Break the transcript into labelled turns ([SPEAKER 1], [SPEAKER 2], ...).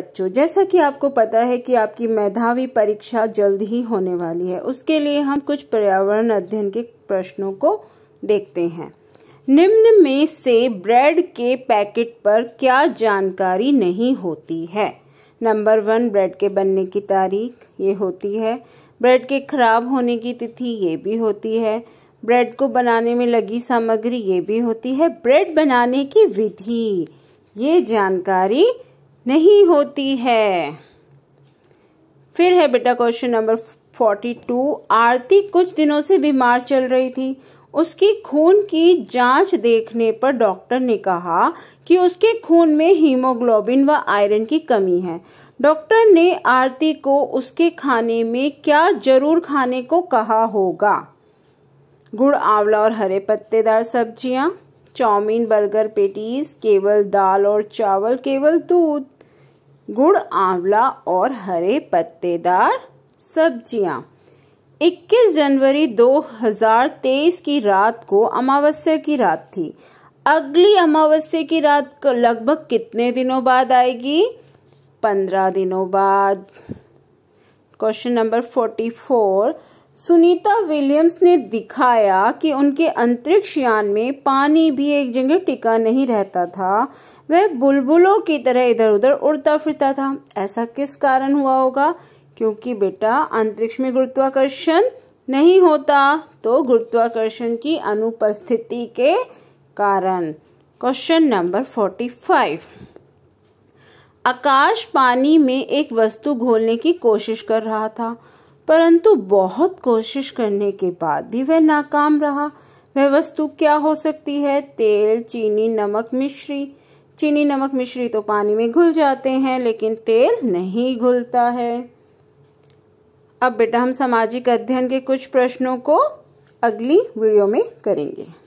[SPEAKER 1] बच्चों जैसा कि आपको पता है कि आपकी मेधावी परीक्षा जल्द ही होने वाली है उसके लिए हम कुछ पर्यावरण अध्ययन के प्रश्नों को देखते हैं निम्न में से ब्रेड के पैकेट पर क्या जानकारी नहीं होती है नंबर वन ब्रेड के बनने की तारीख ये होती है ब्रेड के खराब होने की तिथि ये भी होती है ब्रेड को बनाने में लगी सामग्री ये भी होती है ब्रेड बनाने की विधि ये जानकारी नहीं होती है फिर है बेटा question number forty two Aarti कुछ दिनों से बीमार चल रही थी उसकी खून की जांच देखने पर डॉक्टर ने कहा कि उसके खून में हीमोग्लोबिन व आयरन की कमी है डॉक्टर ने आरती को उसके खाने में क्या जरूर खाने को कहा होगा गुड़ आंवला और हरे पत्तेदार सब्जियां चाउमीन बर्गर पेटीज केवल दाल और चावल केवल दूध गुड़ आंवला और हरे पत्तेदार सब्जियां 21 जनवरी 2023 की रात को अमावस्या की रात थी अगली अमावस्या की रात लगभग कितने दिनों बाद आएगी पंद्रह दिनों बाद question number forty four Sunita Williams ने दिखाया कि उनके अंतरिक्ष यान में पानी भी एक जगह टिका नहीं रहता था वह बुलबुलों की तरह इधर उधर उड़ता फिरता था ऐसा किस कारण हुआ होगा क्योंकि बेटा अंतरिक्ष में गुरुत्वाकर्षण नहीं होता तो गुरुत्वाकर्षण की अनुपस्थिति के कारण क्वेश्चन नंबर फोर्टी फाइव आकाश पानी में एक वस्तु घोलने की कोशिश कर रहा था परंतु बहुत कोशिश करने के बाद भी वह नाकाम रहा वह वस्तु क्या हो सकती है तेल चीनी नमक मिश्री चीनी नमक मिश्री तो पानी में घुल जाते हैं लेकिन तेल नहीं घुलता है अब बेटा हम सामाजिक अध्ययन के कुछ प्रश्नों को अगली वीडियो में करेंगे